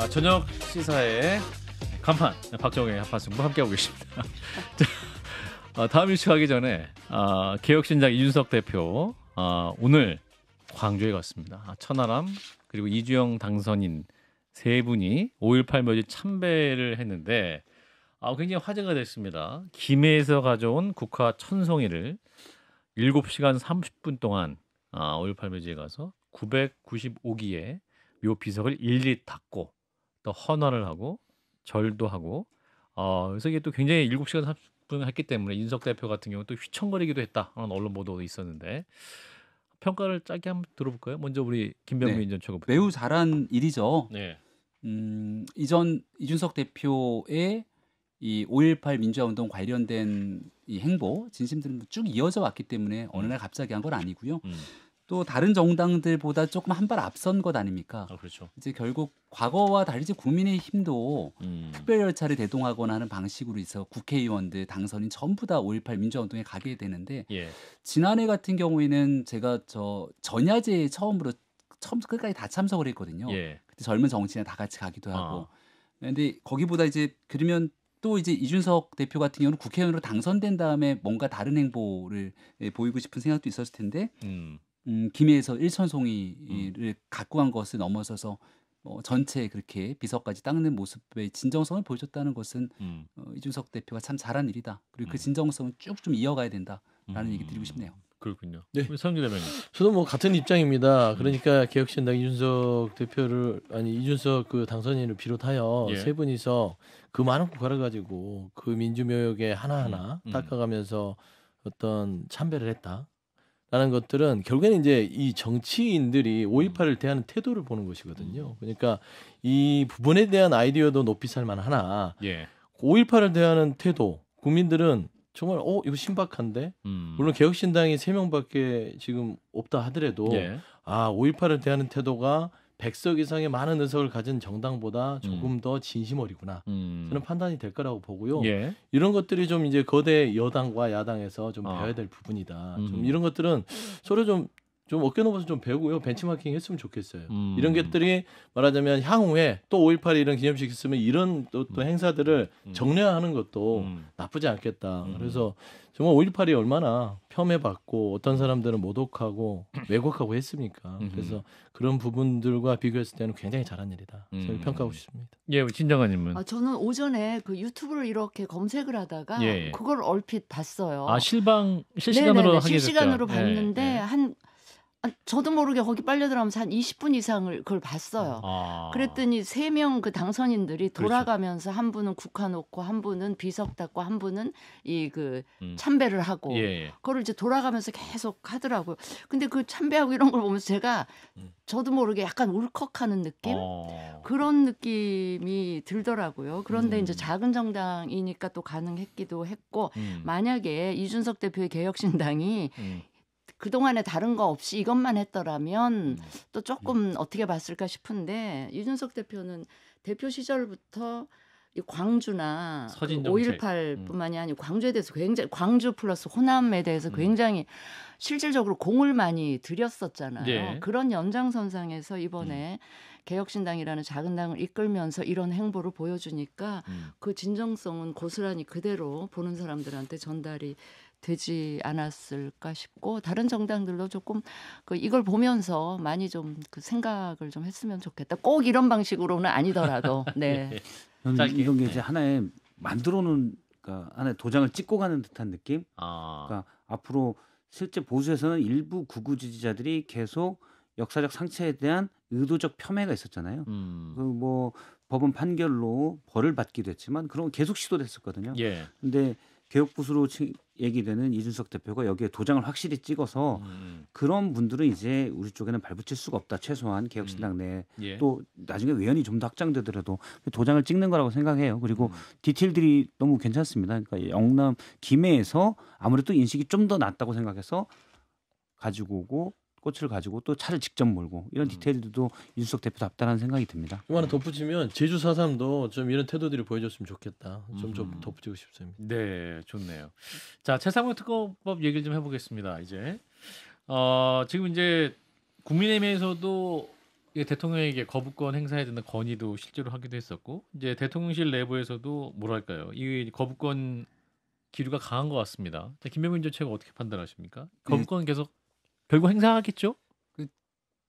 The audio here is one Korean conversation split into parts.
아, 저녁 시사의 간판 박정우의 한판 승부 함께하고 계십니다. 자, 어, 다음 뉴스 가기 전에 아, 개혁신당 이준석 대표 아, 오늘 광주에 갔습니다. 아, 천하람 그리고 이주영 당선인 세 분이 5.18 묘지 참배를 했는데 아, 굉장히 화제가 됐습니다. 김해에서 가져온 국화 천송이를 7시간 30분 동안 아, 5.18 묘지에 가서 995기의 묘 비석을 일일이 닦고 또 헌화를 하고 절도 하고 어 그래서 이게 또 굉장히 7시간 30분 했기 때문에 이준석 대표 같은 경우는 또 휘청거리기도 했다라는 언론 보도도 있었는데 평가를 짧게 한번 들어볼까요? 먼저 우리 김병민 네. 전 최고부터 매우 잘한 일이죠. 네. 음, 이전 이준석 대표의 이 5.18 민주화운동 관련된 이 행보, 진심들은 쭉 이어져 왔기 때문에 어느 날 음. 갑자기 한 건 아니고요. 음. 또 다른 정당들보다 조금 한 발 앞선 것 아닙니까? 아, 그렇죠. 이제 결국 과거와 다르지 국민의힘도 음. 특별 열차를 대동하거나 하는 방식으로 있어 국회의원들 당선인 전부 다 5.18 민주화운동에 가게 되는데 예. 지난해 같은 경우에는 제가 저 전야제에 처음으로 처음 끝까지 다 참석을 했거든요. 예. 그때 젊은 정치인 다 같이 가기도 하고. 아. 근데 거기보다 이제 그러면 또 이제 이준석 대표 같은 경우는 국회의원으로 당선된 다음에 뭔가 다른 행보를 예, 보이고 싶은 생각도 있었을 텐데 음. 음, 김해에서 일천송이를 음. 갖고 간 것을 넘어서서 어, 뭐 전체 그렇게 비석까지 닦는 모습의 진정성을 보여줬다는 것은 음. 어, 이준석 대표가 참 잘한 일이다. 그리고 그 음. 진정성은 쭉 좀 이어가야 된다라는 얘기 드리고 음. 싶네요. 그렇군요. 네. 성기 대변인. 저도 뭐 같은 입장입니다. 음. 그러니까 개혁신당 이준석 대표를 아니 이준석 그 당선인을 비롯하여 예. 세 분이서 그 많은 국가를 가지고 그 민주묘역에 하나하나 닦아가면서 어떤 참배를 했다. 라는 것들은 결국에는 이제 이 정치인들이 5.18을 대하는 태도를 보는 것이거든요. 음. 그러니까 이 부분에 대한 아이디어도 높이 살만 하나 예. 5.18을 대하는 태도 국민들은 정말 어 이거 신박한데 음. 물론 개혁신당이 3명밖에 지금 없다 하더라도 예. 아 5.18을 대하는 태도가 백석 이상의 많은 의석을 가진 정당보다 음. 조금 음. 더 진심 어리구나. 음. 저는 판단이 될 거라고 보고요. 예. 이런 것들이 좀 이제 거대 여당과 야당에서 좀 아. 배워야 될 부분이다. 음. 좀 이런 것들은 서로 좀좀 어깨 넘어서 좀 배우고요. 벤치마킹 했으면 좋겠어요. 음. 이런 것들이 말하자면 향후에 또5.18 이런 기념식 있으면 이런 또, 또 음. 행사들을 음. 음. 정례화하는 것도 음. 나쁘지 않겠다. 그래서 정말 5.18이 얼마나 폄훼받고 어떤 사람들은 모독하고 왜곡하고 했습니까. 그래서 그런 부분들과 비교했을 때는 굉장히 잘한 일이다. 저는 평가하고 싶습니다. 예, 진정한님은 아, 저는 오전에 그 유튜브를 이렇게 검색을 하다가 예. 예. 그걸 얼핏 봤어요. 아, 실방 네, 네, 네. 실시간으로 네네네, 실시간으로 됐다. 봤는데 예. 예. 한 저도 모르게 거기 빨려 들어가면서 한 20분 이상을 그걸 봤어요. 아. 그랬더니 세 명 그 당선인들이 그렇죠. 돌아가면서 그렇죠. 한 분은 국화 놓고 한 분은 비석 닦고 한 분은 이그 음. 참배를 하고 예, 예. 그걸 이제 돌아가면서 계속 하더라고요. 근데 그 참배하고 이런 걸 보면서 제가 음. 저도 모르게 약간 울컥하는 느낌 어. 그런 느낌이 들더라고요. 그런데 음. 이제 작은 정당이니까 또 가능했기도 했고 음. 만약에 이준석 대표의 개혁신당이 음. 그동안에 다른 거 없이 이것만 했더라면 음. 또 조금 음. 어떻게 봤을까 싶은데 유준석 대표는 대표 시절부터 이 광주나 그 5.18뿐만이 음. 아니고 광주에 대해서 굉장히 광주 플러스 호남에 대해서 굉장히 음. 실질적으로 공을 많이 들였었잖아요. 예. 그런 연장선상에서 이번에 음. 개혁신당이라는 작은 당을 이끌면서 이런 행보를 보여주니까 음. 그 진정성은 고스란히 그대로 보는 사람들한테 전달이 되지 않았을까 싶고 다른 정당들도 조금 그 이걸 보면서 많이 좀 그 생각을 좀 했으면 좋겠다. 꼭 이런 방식으로는 아니더라도 예. 네. 저 이런 게 이제 네. 하나의 만들어놓은 그러니까 하나의 도장을 찍고 가는 듯한 느낌. 아. 그러니까 앞으로 실제 보수에서는 일부 구구 지지자들이 계속 역사적 상처에 대한 의도적 폄훼가 있었잖아요. 음. 그뭐 법원 판결로 벌을 받기도 했지만 그런 건 계속 시도됐었거든요. 예. 근데 개혁 보수로 얘기되는 이준석 대표가 여기에 도장을 확실히 찍어서 음. 그런 분들은 이제 우리 쪽에는 발붙일 수가 없다. 최소한 개혁신당 내에 음. 예. 또 나중에 외연이 좀 더 확장되더라도 도장을 찍는 거라고 생각해요. 그리고 음. 디테일들이 너무 괜찮습니다. 그러니까 영남 김해에서 아무래도 인식이 좀 더 낮다고 생각해서 가지고 오고 꽃을 가지고 또 차를 직접 몰고 이런 음. 디테일들도 음. 이준석 대표 답다라는 생각이 듭니다. 하나 네. 덧붙이면 제주 사삼도 좀 이런 태도들을 보여줬으면 좋겠다. 좀좀 음. 덧붙이고 싶습니다. 네, 좋네요. 자, 최상호 특검법 얘기를 좀 해보겠습니다. 이제 어, 지금 이제 국민의힘에서도 대통령에게 거부권 행사해야 된다 건의도 실제로 하기도 했었고 이제 대통령실 내부에서도 뭐랄까요 이 거부권 기류가 강한 것 같습니다. 김병민 전 최고 어떻게 판단하십니까? 예. 거부권 계속 결국 행사하겠죠? 그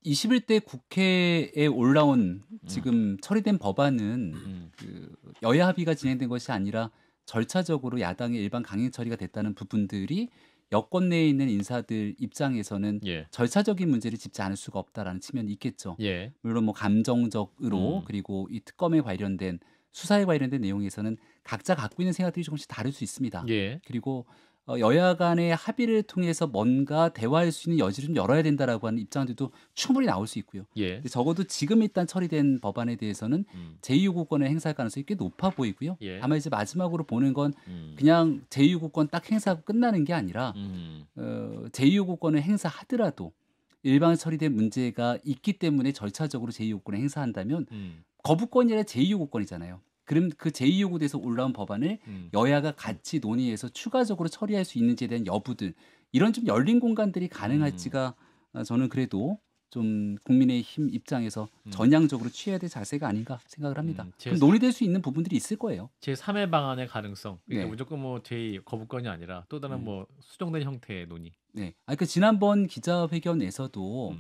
21대 국회에 올라온 음. 지금 음. 처리된 법안은 음, 음. 그 여야 합의가 진행된 것이 아니라 절차적으로 야당의 일반 강행 처리가 됐다는 부분들이 여권 내에 있는 인사들 입장에서는 예. 절차적인 문제를 짚지 않을 수가 없다라는 측면이 있겠죠. 예. 물론 뭐 감정적으로 음. 그리고 이 특검에 관련된 수사에 관련된 내용에서는 각자 갖고 있는 생각들이 조금씩 다를 수 있습니다. 예. 그리고 어, 여야 간의 합의를 통해서 뭔가 대화할 수 있는 여지를 열어야 된다라고 하는 입장들도 충분히 나올 수 있고요. 예. 적어도 지금 일단 처리된 법안에 대해서는 음. 제2요권의 행사할 가능성이 꽤 높아 보이고요. 예. 다만 이제 마지막으로 보는 건 음. 그냥 제2요권딱 행사하고 끝나는 게 아니라 음. 어, 제2요권을 행사하더라도 일방 처리된 문제가 있기 때문에 절차적으로 제2요권을 행사한다면 음. 거부권이 아니라 제2요권이잖아요 그럼 그 제2요구돼서 올라온 법안을 음. 여야가 같이 논의해서 추가적으로 처리할 수 있는지에 대한 여부들 이런 좀 열린 공간들이 가능할지가 음. 저는 그래도 좀 국민의힘 입장에서 음. 전향적으로 취해야 될 자세가 아닌가 생각을 합니다. 음, 그럼 논의될 수 있는 부분들이 있을 거예요. 제 3의 방안의 가능성. 그러 네. 무조건 뭐제 거부권이 아니라 또 다른 음. 뭐 수정된 형태의 논의. 네. 아까 그러니까 지난번 기자회견에서도.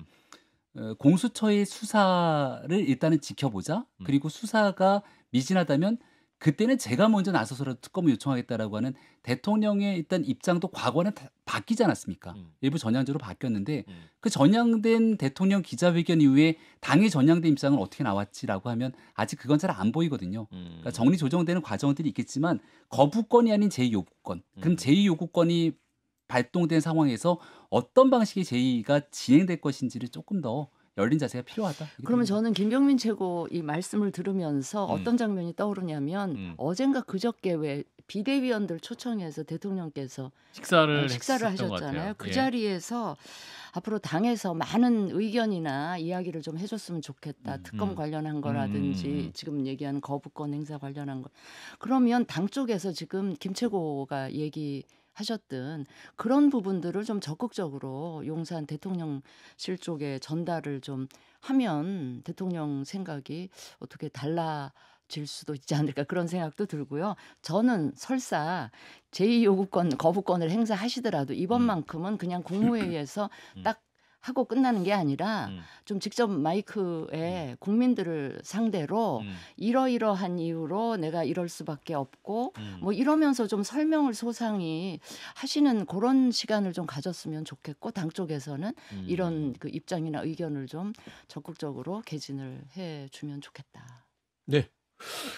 어, 공수처의 수사를 일단은 지켜보자. 음. 그리고 수사가 미진하다면 그때는 제가 먼저 나서서라도 특검을 요청하겠다라고 하는 대통령의 일단 입장도 과거는 바뀌지 않았습니까? 음. 일부 전향적으로 바뀌었는데 음. 그 전향된 대통령 기자회견 이후에 당의 전향된 입장은 어떻게 나왔지라고 하면 아직 그건 잘 안 보이거든요. 음. 그러니까 정리 조정되는 과정들이 있겠지만 거부권이 아닌 제 요구권. 그럼 음. 제 요구권이 발동된 상황에서 어떤 방식의 제의가 진행될 것인지를 조금 더 열린 자세가 필요하다. 그러면 저는 김병민 최고 이 말씀을 들으면서 음. 어떤 장면이 떠오르냐면 음. 어젠가 그저께 왜 비대위원들 초청해서 대통령께서 식사를 어, 식사를 하셨잖아요. 그 예. 자리에서 앞으로 당에서 많은 의견이나 이야기를 좀 해줬으면 좋겠다. 음. 특검 음. 관련한 거라든지 음, 음, 지금 얘기하는 거부권 행사 관련한 거. 그러면 당 쪽에서 지금 김최고가 얘기 하셨든 그런 부분들을 좀 적극적으로 용산 대통령실 쪽에 전달을 좀 하면 대통령 생각이 어떻게 달라 질 수도 있지 않을까 그런 생각도 들고요. 저는 설사 제2요구권 거부권을 행사하시더라도 음. 이번만큼은 그냥 국무회의에서 음. 딱 하고 끝나는 게 아니라 음. 좀 직접 마이크에 음. 국민들을 상대로 음. 이러이러한 이유로 내가 이럴 수밖에 없고 음. 뭐 이러면서 좀 설명을 소상히 하시는 그런 시간을 좀 가졌으면 좋겠고 당 쪽에서는 음. 이런 그 입장이나 의견을 좀 적극적으로 개진을 해 주면 좋겠다. 네.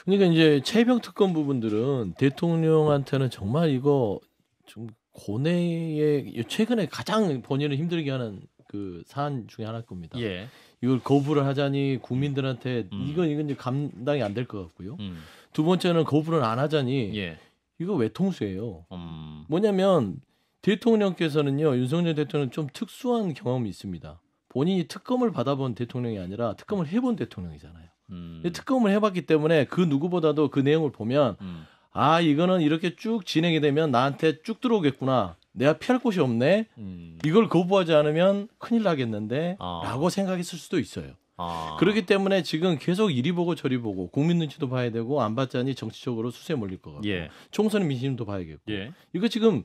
그러니까 이제 체병 특검 부분들은 대통령한테는 정말 이거 좀 고뇌의 최근에 가장 본인을 힘들게 하는 그 사안 중에 하나일 겁니다. 예. 이걸 거부를 하자니 국민들한테 음. 이건 이건 이제 감당이 안 될 것 같고요. 음. 두 번째는 거부를 안 하자니 예. 이거 외통수예요. 음. 뭐냐면 대통령께서는요 윤석열 대통령 좀 특수한 경험이 있습니다. 본인이 특검을 받아본 대통령이 아니라 특검을 해본 대통령이잖아요. 음. 특검을 해봤기 때문에 그 누구보다도 그 내용을 보면 음. 아 이거는 이렇게 쭉 진행이 되면 나한테 쭉 들어오겠구나. 내가 피할 곳이 없네. 음. 이걸 거부하지 않으면 큰일 나겠는데 아. 라고 생각했을 수도 있어요. 아. 그렇기 때문에 지금 계속 이리 보고 저리 보고 국민 눈치도 봐야 되고 안 봤자니 정치적으로 수세 몰릴 것 같고 예. 총선 민심도 봐야겠고 예. 이거 지금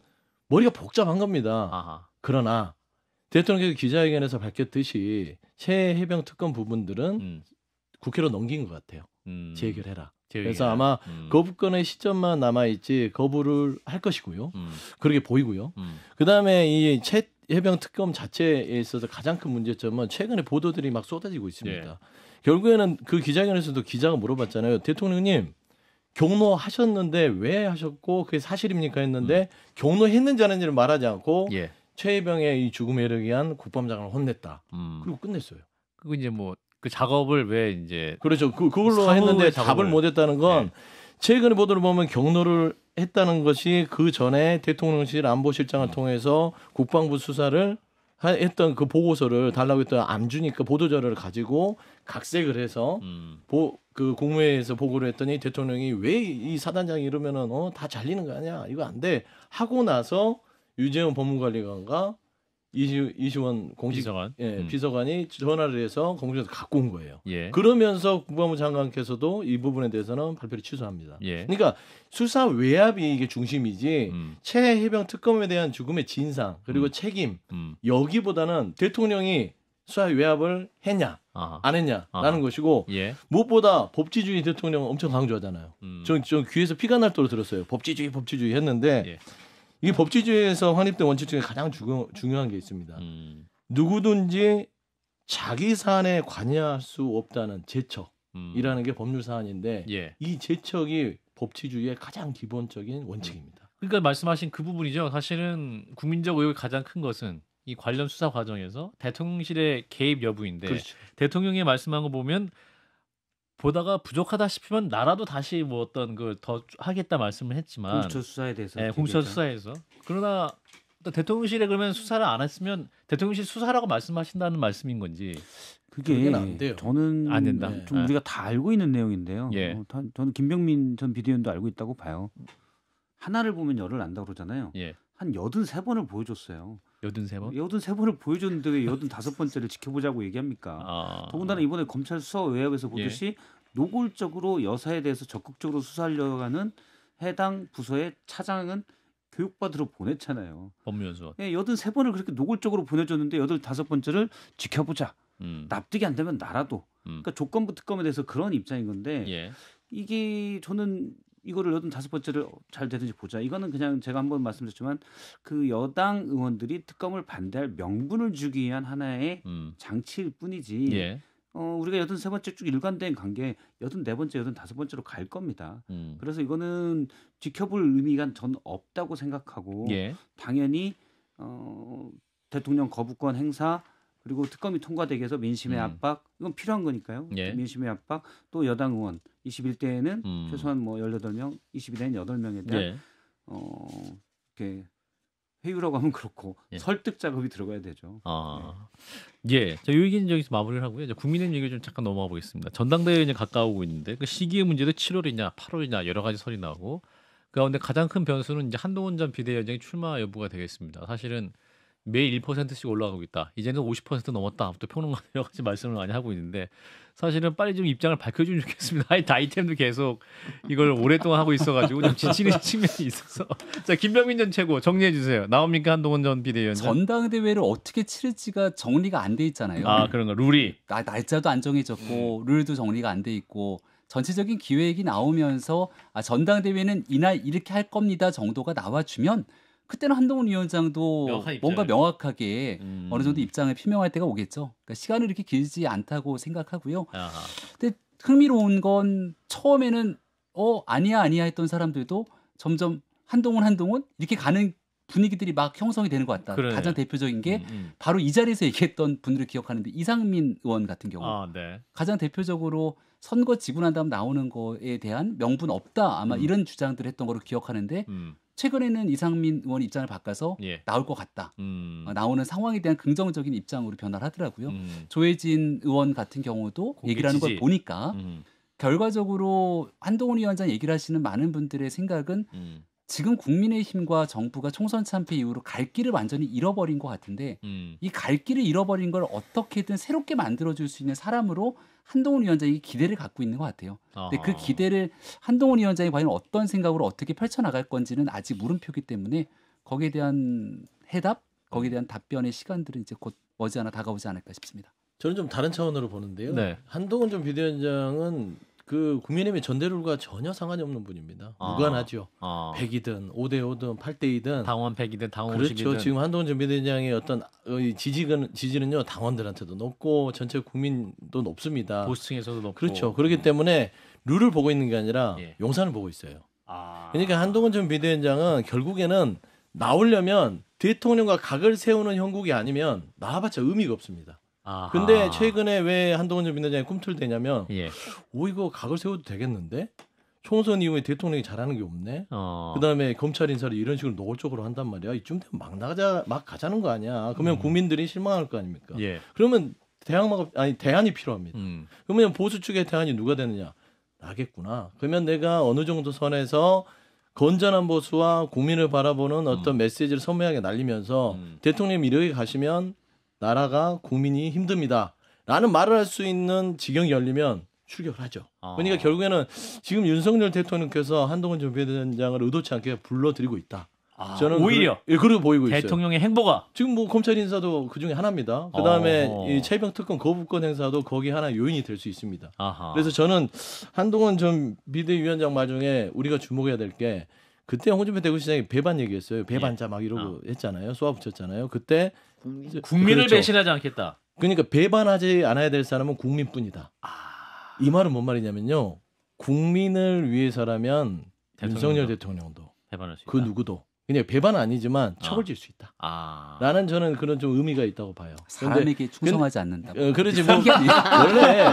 머리가 복잡한 겁니다. 아하. 그러나 대통령께서 기자회견에서 밝혔듯이 새해병 특검 부분들은 음. 국회로 넘긴 것 같아요. 음. 재결해라 그래서 아마 음. 거부권의 시점만 남아 있지 거부를 할 것이고요. 음. 그렇게 보이고요. 음. 그다음에 이챗 해병 특검 자체에 있어서 가장 큰 문제점은 최근에 보도들이 막 쏟아지고 있습니다. 예. 결국에는 그 기자회견에서도 기자가 물어봤잖아요. 대통령님 경로 하셨는데 왜 하셨고 그게 사실입니까 했는데 음. 경로 했는지 안 했는지를 말하지 않고 예. 최해병의이 죽음에 이한 국방장관을 혼냈다. 음. 그리고 끝냈어요. 그리고 이제 뭐그 작업을 왜 이제 그렇죠. 그 그걸로 했는데 답을 못 했다는 건 네. 최근에 보도를 보면 경로를 했다는 것이 그 전에 대통령실 안보실장을 통해서 국방부 수사를 했던 그 보고서를 달라고 했던 암 주니까 보도 자료를 가지고 각색을 해서 음. 보, 그국무회에서 보고를 했더니 대통령이 왜 이 사단장이 이러면은 어다 잘리는 거 아니야 이거 안돼 하고 나서 유재원 법무관리관과 이시, 이시원 공식 비서관. 예, 음. 비서관이 전화를 해서 공식에서 갖고 온 거예요. 예. 그러면서 국방부 장관께서도 이 부분에 대해서는 발표를 취소합니다. 예. 그러니까 수사 외압이 이게 중심이지 음. 최해병 특검에 대한 죽음의 진상 그리고 음. 책임 음. 여기보다는 대통령이 수사 외압을 했냐 아하. 안 했냐라는 아하. 것이고 예. 무엇보다 법치주의 대통령 엄청 강조하잖아요. 저는 음. 귀에서 피가 날 도로 들었어요. 법치주의 법치주의 했는데. 예. 이게 법치주의에서 확립된 원칙 중에 가장 중요, 중요한 게 있습니다. 음. 누구든지 자기 사안에 관여할 수 없다는 제척이라는 음. 게 법률 사안인데 예. 이 제척이 법치주의의 가장 기본적인 원칙입니다. 그러니까 말씀하신 그 부분이죠. 사실은 국민적 의혹이 가장 큰 것은 이 관련 수사 과정에서 대통령실의 개입 여부인데 그렇죠. 대통령이 말씀한 거 보면 보다가 부족하다 싶으면 나라도 다시 뭐 어떤 걸더 하겠다 말씀을 했지만 공처 수사에 대해서 네, 공수처 수사에서 그러나 대통령실에 그러면 수사를 안 했으면 대통령실 수사라고 말씀하신다는 말씀인 건지 그게 안 돼요. 저는 안 된다. 좀 네. 우리가 다 알고 있는 내용인데요. 예. 어, 다, 저는 김병민 전 비대위원도 알고 있다고 봐요. 하나를 보면 열을 안다 그러잖아요. 예. 한 여든 세 번을 보여줬어요. 여든 세 번? 여든 세 번을 보여줬는데 왜 여든 다섯 번째를 지켜보자고 얘기합니까? 아... 더군다나 이번에 검찰 수사 외압에서 보듯이 예. 노골적으로 여사에 대해서 적극적으로 수사하려고 하는 해당 부서의 차장은 교육받으러 보냈잖아요. 법무연수. 예, 여든 세 번을 그렇게 노골적으로 보내줬는데 여든 다섯 번째를 지켜보자. 음. 납득이 안 되면 나라도. 음. 그러니까 조건부 특검에 대해서 그런 입장인 건데 예. 이게 저는 이거를 여든 다섯 번째를 잘 되든지 보자. 이거는 그냥 제가 한번 말씀드렸지만 그 여당 의원들이 특검을 반대할 명분을 주기 위한 하나의 음. 장치일 뿐이지. 예. 어, 우리가 여든 세 번째 쭉 일관된 관계 여든 네 번째 여든 다섯 번째로 갈 겁니다. 음. 그래서 이거는 지켜볼 의미가 전 없다고 생각하고 예. 당연히 어, 대통령 거부권 행사 그리고 특검이 통과되게 해서 민심의 음. 압박 이건 필요한 거니까요. 예. 민심의 압박 또 여당 의원 21대에는 음. 최소한 뭐 18명, 22대는 8명에 대한 예. 어 이렇게 회유라고 하면 그렇고 예. 설득 작업이 들어가야 되죠. 아. 네. 예. 자, 요 얘기는 여기서 마무리를 하고요. 이제 국민의힘 얘기 를좀 잠깐 넘어가 보겠습니다. 전당대회 이제 가까우고 있는데 그 시기의 문제도 7월이냐 8월이냐 여러 가지 설이 나오고 그 가운데 가장 큰 변수는 이제 한동훈 전 비대위원장의 출마 여부가 되겠습니다. 사실은 매일 1%씩 올라가고 있다. 이제는 50% 넘었다. 부터 평론가 여러 가 말씀을 많이 하고 있는데 사실은 빨리 좀 입장을 밝혀주면 좋겠습니다. 아이 아이템도 계속 이걸 오랫동안 하고 있어가지고 좀 지치는 측면이 있어서 자 김병민 전 최고 정리해 주세요. 나옵니까 한동훈 전 비대위원장? 전당대회를 어떻게 치를지가 정리가 안 돼 있잖아요. 아 그런가 룰이 나, 날짜도 안 정해졌고 음. 룰도 정리가 안 돼 있고 전체적인 기획이 나오면서 아, 전당대회는 이날 이렇게 할 겁니다 정도가 나와주면 그때는 한동훈 위원장도 뭔가 명확하게 음. 어느 정도 입장을 표명할 때가 오겠죠. 그러니까 시간을 이렇게 길지 않다고 생각하고요. 아하. 근데 흥미로운 건 처음에는 어 아니야 아니야 했던 사람들도 점점 한동훈 한동훈 이렇게 가는 분위기들이 막 형성이 되는 것 같다. 그래. 가장 대표적인 게 음, 음. 바로 이 자리에서 얘기했던 분들을 기억하는데 이상민 의원 같은 경우 아, 네. 가장 대표적으로 선거 지고 난 다음 나오는 거에 대한 명분 없다 아마 음. 이런 주장들을 했던 거로 기억하는데 음. 최근에는 이상민 의원 입장을 바꿔서 예. 나올 것 같다. 음. 어, 나오는 상황에 대한 긍정적인 입장으로 변화를 하더라고요. 음. 조혜진 의원 같은 경우도 얘기를 하는 걸 보니까 음. 결과적으로 한동훈 위원장 얘기를 하시는 많은 분들의 생각은 음. 지금 국민의힘과 정부가 총선 참패 이후로 갈 길을 완전히 잃어버린 것 같은데 음. 이갈 길을 잃어버린 걸 어떻게든 새롭게 만들어줄 수 있는 사람으로 한동훈 위원장이 기대를 갖고 있는 것 같아요. 아하. 근데 그 기대를 한동훈 위원장이 과연 어떤 생각으로 어떻게 펼쳐나갈 건지는 아직 물음표기 때문에 거기에 대한 해답, 거기에 대한 답변의 시간들은 이제 곧 머지않아 다가오지 않을까 싶습니다. 저는 좀 다른 차원으로 보는데요. 네. 한동훈 전 비대위원장은 그 국민의힘의 전대룰과 전혀 상관이 없는 분입니다. 아. 무관하죠. 아. 100이든 5대 5든 8대 2든 당원 100이든 당원 그렇죠. 50이든 지금 한동훈 전 비대위원장의 어떤 어, 지지는 지지는요 당원들한테도 높고 전체 국민도 높습니다. 보수층에서도 높고 그렇죠. 그렇기 때문에 룰을 보고 있는 게 아니라 예. 용산을 보고 있어요. 아. 그러니까 한동훈 전 비대위원장은 결국에는 나오려면 대통령과 각을 세우는 형국이 아니면 나와봤자 의미가 없습니다. 아하. 근데 최근에 왜 한동훈 전 비대장이 꿈틀대냐면 예. 오 이거 각을 세워도 되겠는데 총선 이후에 대통령이 잘하는 게 없네. 어. 그다음에 검찰 인사를 이런 식으로 노골적으로 한단 말이야. 이쯤 되면 막 나가자 막 가자는 거 아니야. 그러면 음. 국민들이 실망할 거 아닙니까? 예. 그러면 대항마가 아니 대안이 필요합니다. 음. 그러면 보수 측의 대안이 누가 되느냐? 나겠구나. 그러면 내가 어느 정도 선에서 건전한 보수와 국민을 바라보는 어떤 음. 메시지를 선명하게 날리면서 음. 대통령님 이렇게 가시면 나라가 국민이 힘듭니다. 라는 말을 할 수 있는 지경이 열리면 출격하죠. 을 아. 그러니까 결국에는 지금 윤석열 대통령께서 한동훈 정비대장을 의도치 않게 불러들이고 있다. 아, 저는 오히려 그, 예, 그래 보이고 있어요. 대통령의 행보가 지금 뭐 검찰 인사도 그 중에 하나입니다. 그 다음에 어. 이 최병 특권 거부권 행사도 거기 하나 요인이 될 수 있습니다. 아하. 그래서 저는 한동훈 전 비대위원장 말 중에 우리가 주목해야 될게 그때 홍준표 대구시장이 배반 얘기했어요. 배반자 예. 막 이러고 예. 했잖아요. 소화 붙였잖아요 그때 국민. 을 그렇죠. 배신하지 않겠다. 그러니까 배반하지 않아야 될 사람은 국민뿐이다. 아... 이 말은 뭔 말이냐면요. 국민을 위해서라면 대통령도 윤석열 대통령도 배반할 수 있다. 그 누구도 그냥 배반은 아니지만 아. 척을 질 수 있다. 아. 나는 저는 그런 좀 의미가 있다고 봐요. 사람에게 충성하지 않는다. 어, 그러지 뭐 원래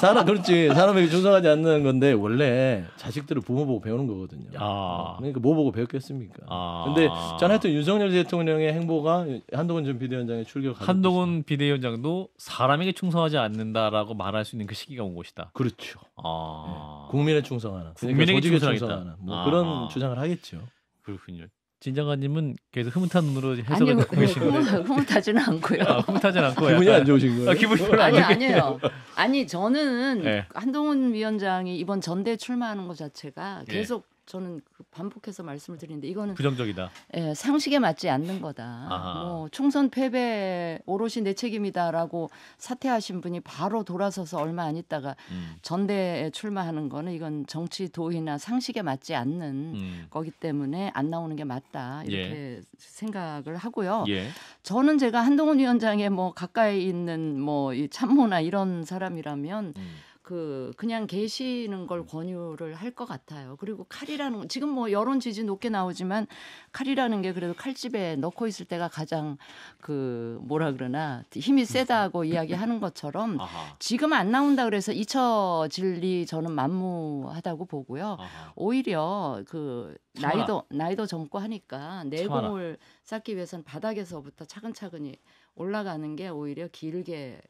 사람 그렇지 사람에게 충성하지 않는 건데 원래 자식들을 부모 보고 배우는 거거든요. 아. 그러니까 뭐 보고 배웠겠습니까? 아. 근데 전 하여튼 윤석열 대통령의 행보가 한동훈 전 비대위원장의 출격 한동훈 비대위원장도 사람에게 충성하지 않는다라고 말할 수 있는 그 시기가 온 것이다. 그렇죠. 아. 네. 국민에 충성하는 국민에게 그러니까 충성하는 뭐 아. 그런 주장을 하겠죠. 그렇군요. 진정관님은 계속 흐뭇한 눈으로 해석을 아고 네, 계시는데 흐뭇, 흐뭇하지는 않고요. 아, 흐뭇하지는 않고 기분이 약간, 안 좋으신 거예요? 아, 기분이 별로 아니, 안 아니에요. 아니 저는 네. 한동훈 위원장이 이번 전대 출마하는 것 자체가 예. 계속 예. 저는 그 반복해서 말씀을 드리는데 이거는 부정적이다. 예, 상식에 맞지 않는 거다. 아하. 뭐 총선 패배 오롯이 내 책임이다라고 사퇴하신 분이 바로 돌아서서 얼마 안 있다가 음. 전대에 출마하는 거는 이건 정치 도의나 상식에 맞지 않는 음. 거기 때문에 안 나오는 게 맞다 이렇게 예. 생각을 하고요. 예. 저는 제가 한동훈 위원장의 뭐 가까이 있는 뭐 이 참모나 이런 사람이라면. 음. 그 그냥 계시는 걸 권유를 할 것 같아요. 그리고 칼이라는 지금 뭐 여론 지지 높게 나오지만 칼이라는 게 그래도 칼집에 넣고 있을 때가 가장 그 뭐라 그러나 힘이 세다고 이야기하는 것처럼 아하. 지금 안 나온다 그래서 잊혀질 리 저는 만무하다고 보고요. 아하. 오히려 그 나이도 나이도 젊고 하니까 내공을 쌓기 위해서는 바닥에서부터 차근차근히 올라가는 게 오히려 길게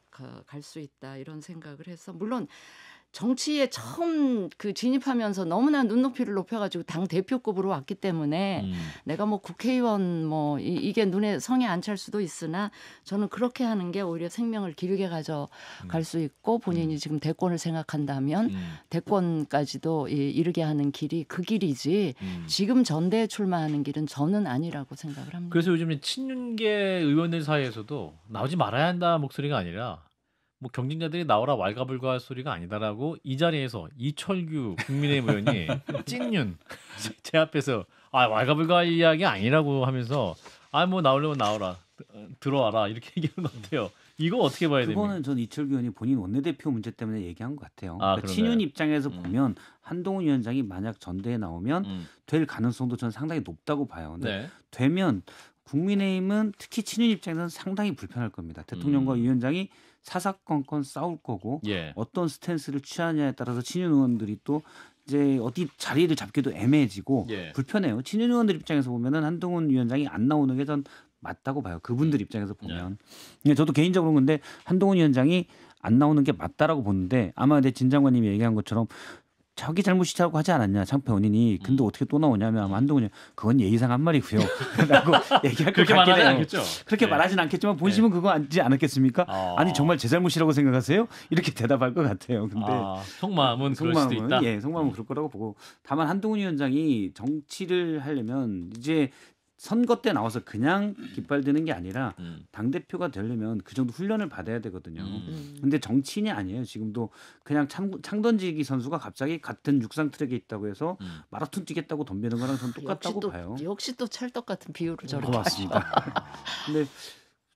갈 수 있다 이런 생각을 해서 물론 정치에 처음 그 진입하면서 너무나 눈높이를 높여가지고 당 대표급으로 왔기 때문에 음. 내가 뭐 국회의원 뭐 이, 게 눈에 성에 안 찰 수도 있으나 저는 그렇게 하는 게 오히려 생명을 길게 가져갈 음. 수 있고 본인이 음. 지금 대권을 생각한다면 음. 대권까지도 이, 이르게 하는 길이 그 길이지 음. 지금 전대에 출마하는 길은 저는 아니라고 생각을 합니다. 그래서 요즘에 친윤계 의원들 사이에서도 나오지 말아야 한다 목소리가 아니라 뭐 경쟁자들이 나오라 왈가불가 할 소리가 아니다라고 이 자리에서 이철규 국민의힘 의원이 찐윤 제 앞에서 아 왈가불가 할 이야기 아니라고 하면서 아 뭐 나오려면 나오라 들어와라 이렇게 얘기하는 것 같아요. 이거 어떻게 봐야 됩니까? 그거는 전 이철규 의원이 본인 원내대표 문제 때문에 얘기한 것 같아요. 아, 그러니까 친윤 입장에서 음. 보면 한동훈 위원장이 만약 전대에 나오면 음. 될 가능성도 저는 상당히 높다고 봐요. 근데 네. 되면 국민의힘은 특히 친윤 입장에서는 상당히 불편할 겁니다. 대통령과 음. 위원장이 사사건건 싸울 거고 예. 어떤 스탠스를 취하냐에 따라서 친윤 의원들이 또 이제 어디 자리를 잡기도 애매해지고 예. 불편해요. 친윤 의원들 입장에서 보면은 한동훈 위원장이 안 나오는 게 전 맞다고 봐요. 그분들 음. 입장에서 네. 보면. 예. 저도 개인적으로 근데 한동훈 위원장이 안 나오는 게 맞다라고 보는데 아마 내 진장관님이 얘기한 것처럼 자기 잘못이라고 하지 않았냐 장패 원인이 근데 음. 어떻게 또 나오냐면 한동훈이 그건 예의상 한 말이고요라고 얘기할 그렇게 말하지 않겠 그렇게 네. 말하진 않겠지만 본심은 네. 그거 아지 않았겠습니까 아. 아니 정말 제 잘못이라고 생각하세요 이렇게 대답할 것 같아요 근데 아, 속마음은 속마음은 예 속마음은 음. 그럴 거라고 보고 다만 한동훈 위원장이 정치를 하려면 이제 선거 때 나와서 그냥 음. 깃발 드는 게 아니라 음. 당 대표가 되려면 그 정도 훈련을 받아야 되거든요. 그런데 음. 음. 정치인이 아니에요. 지금도 그냥 창, 창 던지기 선수가 갑자기 같은 육상 트랙에 있다고 해서 음. 마라톤 뛰겠다고 덤비는 거랑 저는 똑같다고 역시 또, 봐요. 역시 또 찰떡 같은 비유를 저렇게 어, 맞습니다. 데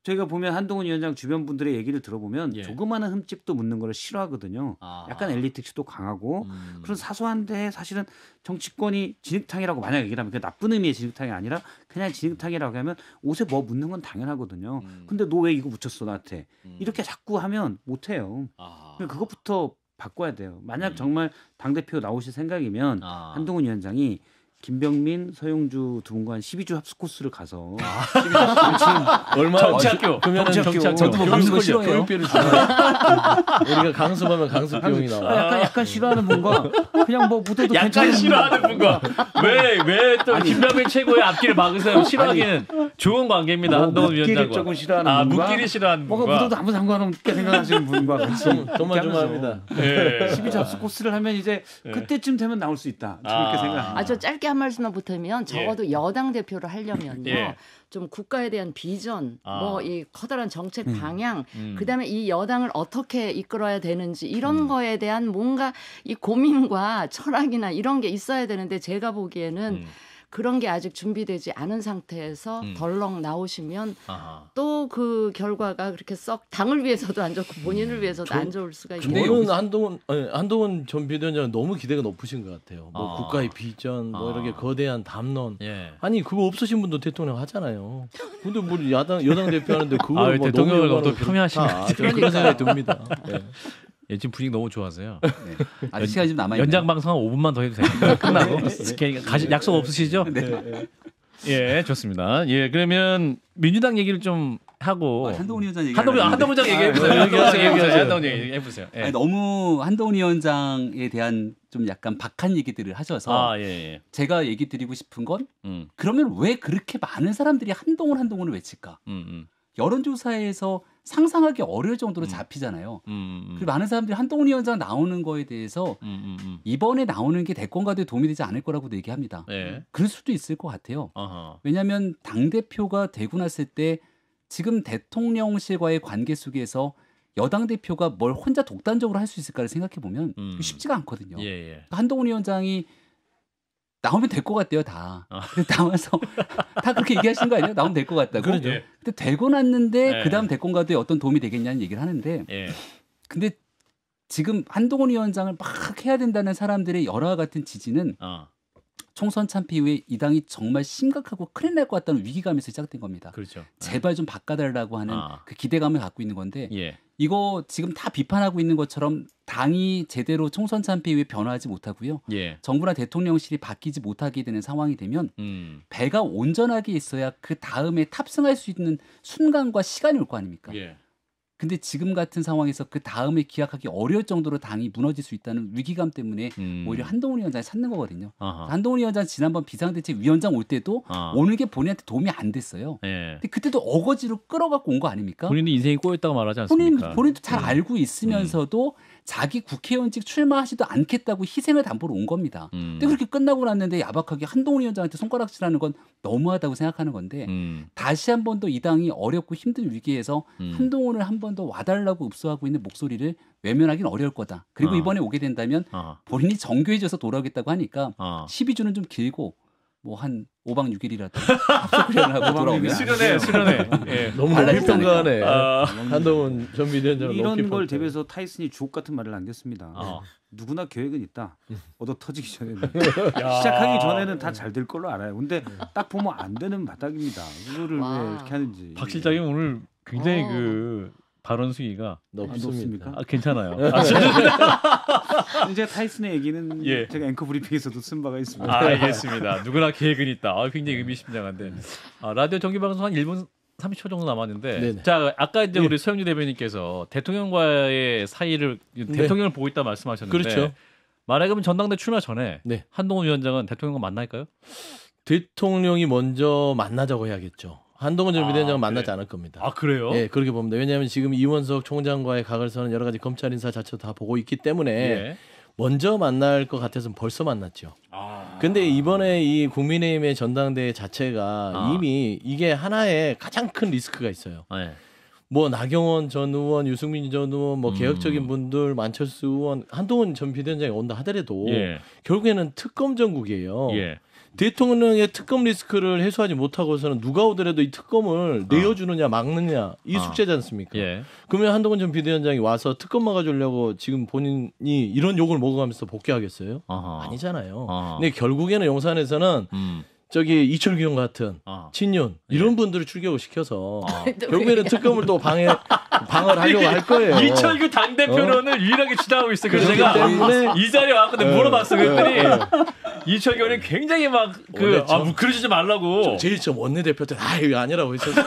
저희가 보면 한동훈 위원장 주변 분들의 얘기를 들어보면 예. 조그마한 흠집도 묻는 걸 싫어하거든요. 아. 약간 엘리트식도 강하고 음. 그런 사소한데 사실은 정치권이 진흙탕이라고 만약 얘기를 하면 그 나쁜 의미의 진흙탕이 아니라 그냥 진흙탕이라고 하면 옷에 뭐 묻는 건 당연하거든요. 음. 근데 너 왜 이거 묻혔어 나한테 음. 이렇게 자꾸 하면 못해요. 아. 그러니까 그것부터 바꿔야 돼요. 만약 음. 정말 당 대표 나오실 생각이면 아. 한동훈 위원장이 김병민, 서용주두 분과 한 12주 합숙 코스를 가서 아. 얼마 정치학교 그러면 정치학교 저도 뭐 강수 싫어요 교육비를 주는 우리가 강수하면 강수 아, 비용이 나와. 약간 약간 싫어하는 분과 그냥 뭐무어도 약간 괜찮은 싫어하는 분과 왜왜 또 김병민 최고의 앞길을 막으세요? 싫어하기는 좋은 관계입니다. 뭐, 한동훈 위원장과. 조금 싫어하는 아, 분과 묻기를 싫어하는 뭐 분과. 묻어도 아무 상관없게 생각하시는 분과 같이 조마조마합니다. 예. 시 잡수 코스를 하면 이제 예. 그때쯤 되면 나올 수 있다. 그렇게 아. 생각합니다. 아, 저 짧게 한 말씀만 보태면 예. 적어도 예. 여당 대표를 하려면요. 예. 좀 국가에 대한 비전, 아. 뭐이 커다란 정책 음. 방향, 음. 음. 그다음에 이 여당을 어떻게 이끌어야 되는지 이런 음. 거에 대한 뭔가 이 고민과 철학이나 이런 게 있어야 되는데 제가 보기에는 음. 그런 게 아직 준비되지 않은 상태에서 음. 덜렁 나오시면 또 그 결과가 그렇게 썩 당을 위해서도 안 좋고 본인을 위해서도 저, 안 좋을 수가 있어요. 저는 한동훈 아니, 예, 한동훈 전 비대위원장 너무 기대가 높으신 것 같아요. 뭐 아. 국가의 비전 뭐 아. 이렇게 거대한 담론 예. 아니 그거 없으신 분도 대통령 하잖아요. 근데 뭐 야당 여당 대표하는데 그거 아, 뭐 대통령을 너무 또폄하시는 아, 아 그런 생각이 듭니다. 네. 예, 지금 분위기 너무 좋아하세요 네. 아직 시간이 좀 남아 있요 연장 방송 한 5분만 더 해도 됩니다. 네. 끝나고 네. 가시, 약속 없으시죠? 네. 네. 예, 좋습니다. 예, 그러면 민주당 얘기를 좀 하고 아, 한동훈 위원장 얘기 한동훈 아, 한동훈 위원장 얘기해 아, 보세요. 한동훈 얘기해 보세요. 예. 예. 너무 한동훈 위원장에 대한 좀 약간 박한 얘기들을 하셔서 아, 예, 예. 제가 얘기 드리고 싶은 건 음. 그러면 왜 그렇게 많은 사람들이 한동훈 한동훈을 외칠까? 음, 음. 여론조사에서 상상하기 어려울 정도로 음. 잡히잖아요. 음, 음, 그리고 많은 사람들이 한동훈 위원장 나오는 거에 대해서 이번에 나오는 게 대권과도 도움이 되지 않을 거라고도 얘기합니다. 네. 그럴 수도 있을 것 같아요. 왜냐하면 당 대표가 되고 났을 때 지금 대통령실과의 관계 속에서 여당 대표가 뭘 혼자 독단적으로 할 수 있을까를 생각해 보면 쉽지가 않거든요. 예, 예. 그러니까 한동훈 위원장이 나오면 될 것 같대요 다. 아. 나와서 다 그렇게 얘기하신거 아니에요? 나오면 될 것 같다고. 그렇죠. 근데 되고 났는데 예. 네. 그 다음 대권가도에 어떤 도움이 되겠냐는 얘기를 하는데, 예. 근데 지금 한동훈 위원장을 막 해야 된다는 사람들의 열화 같은 지지는 어. 총선 참패 이후에 이 당이 정말 심각하고 큰일 날 것 같다는 위기감에서 시작된 겁니다. 그렇죠. 제발 좀 바꿔달라고 하는 아. 그 기대감을 갖고 있는 건데 예. 이거 지금 다 비판하고 있는 것처럼 당이 제대로 총선 참패 이후에 변화하지 못하고요. 예. 정부나 대통령실이 바뀌지 못하게 되는 상황이 되면 음. 배가 온전하게 있어야 그 다음에 탑승할 수 있는 순간과 시간이 올 거 아닙니까? 예. 근데 지금 같은 상황에서 그 다음에 기약하기 어려울 정도로 당이 무너질 수 있다는 위기감 때문에 음. 오히려 한동훈 위원장이 찾는 거거든요. 아하. 한동훈 위원장 지난번 비상대책위원장 올 때도 아하. 오는 게 본인한테 도움이 안 됐어요. 예. 근데 그때도 어거지로 끌어갖고 온 거 아닙니까? 본인이 인생이 꼬였다고 말하지 않습니까? 본인, 본인도 잘 예. 알고 있으면서도 음. 자기 국회의원직 출마하지도 않겠다고 희생을 담보로 온 겁니다. 음. 근데 그렇게 끝나고 났는데 야박하게 한동훈 위원장한테 손가락질하는 건 너무하다고 생각하는 건데 음. 다시 한 번 더 이 당이 어렵고 힘든 위기에서 음. 한동훈을 한 번 더 와달라고 읍소하고 있는 목소리를 외면하기는 어려울 거다. 그리고 어. 이번에 오게 된다면 어. 본인이 정교해져서 돌아오겠다고 하니까 어. 아. 12주는 좀 길고 뭐한 5박 6일이라도 수련하고 돌아오면 수련해 네. 수련해 예. 너무 높이평가하네 아. 아, 한동훈 전비대위장 이런 걸 대비해서 타이슨이 주옥 같은 말을 남겼습니다 아. 누구나 계획은 있다 음. 얻어 터지기 전에는 시작하기 전에는 다 잘 될 걸로 알아요 근데 딱 보면 안 되는 바닥입니다 그거를 왜 이렇게 하는지 박 실장이 오늘 굉장히 어. 그 발언 수위가 아, 높습니까? 아, 괜찮아요. 네. 아, 이제 타이슨의 얘기는 예. 제가 앵커 브리핑에서도 쓴 바가 있습니다. 아, 알겠습니다. 누구나 계획은 있다. 아, 굉장히 의미심장한데 아, 라디오 정기 방송 한 1분 30초 정도 남았는데 네네. 네. 자 아까 이제 예. 우리 예. 서영주 대변인께서 대통령과의 사이를 네. 대통령을 네. 보고 있다 말씀하셨는데 그렇죠. 만약에 그럼 전당대 출마 전에 네. 한동훈 위원장은 대통령과 만날까요? 대통령이 먼저 만나자고 해야겠죠. 한동훈 전 비대위원장 아, 네. 만나지 그 않을 겁니다. 아 그래요? 예, 그렇게 봅니다. 왜냐하면 지금 이원석 총장과의 가결선는 여러 가지 검찰 인사 자체도 다 보고 있기 때문에 예. 먼저 만날 것 같아서 벌써 만났죠. 아. 근데 이번에 이 국민의힘의 전당대회 자체가 아. 이미 이게 하나의 가장 큰 리스크가 있어요. 아, 예. 뭐 나경원 전 의원, 유승민 전 의원, 뭐 음. 개혁적인 분들, 만철수 의원, 한동훈 전 비대위원장이 온다 하더라도 예. 결국에는 특검 전국이에요. 예. 대통령의 특검 리스크를 해소하지 못하고서는 누가 오더라도 이 특검을 어. 내어주느냐 막느냐 이 어. 숙제지 않습니까? 예. 그러면 한동훈 전 비대위원장이 와서 특검 막아주려고 지금 본인이 이런 욕을 먹어가면서 복귀하겠어요? 어허. 아니잖아요. 어허. 근데 결국에는 용산에서는 음. 저기 이철규 형 같은 어. 친윤 예. 이런 예. 분들을 출격을 시켜서 어. 결국에는 특검을 또 방해 방을 하려고 할 거예요. 이철규 당대표로는 어? 유일하게 지나하고 있어. 그래서 제가 때문에... 이 자리에 왔고 네. 예. 물어봤어. 그랬더니 네. 이철규는 굉장히 막 그 아, 뭐 그러지 말라고. 제일 처음 원내 대표 때 아, 이거 아니라고 했었어요.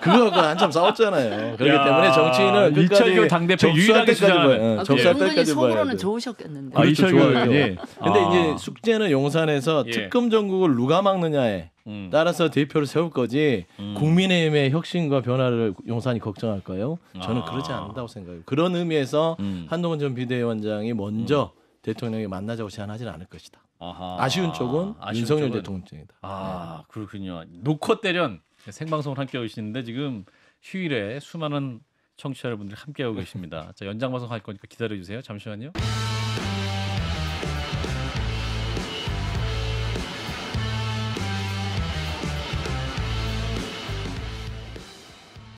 그거 한참 싸웠잖아요. 그렇기 야, 때문에 정치인은 이철규 당대표 유일하 때까지 봐요. 어, 아, 정치할 예. 때까지 봐요. 속으로는 좋으셨겠는데. 아, 그렇죠, 이철규 의 예. 근데 이제 아. 숙제는 용산에서 예. 특검 전국을 누가 막느냐에 음. 따라서 대표를 세울 거지 음. 국민의힘의 혁신과 변화를 용산이 걱정할까요? 저는 아. 그러지 않는다고 생각해요. 그런 의미에서 음. 한동훈 전 비대위원장이 먼저 음. 대통령이 만나자고 제안하지는 않을 것이다. 아하. 아쉬운 쪽은 아쉬운 윤석열 쪽은... 대통령 입장이다. 아 네. 그렇군요. 노컷 대련 생방송을 함께하고 계시는데 지금 휴일에 수많은 청취자분들이 여러 함께하고 계십니다. 자, 연장 방송 할 거니까 기다려 주세요. 잠시만요.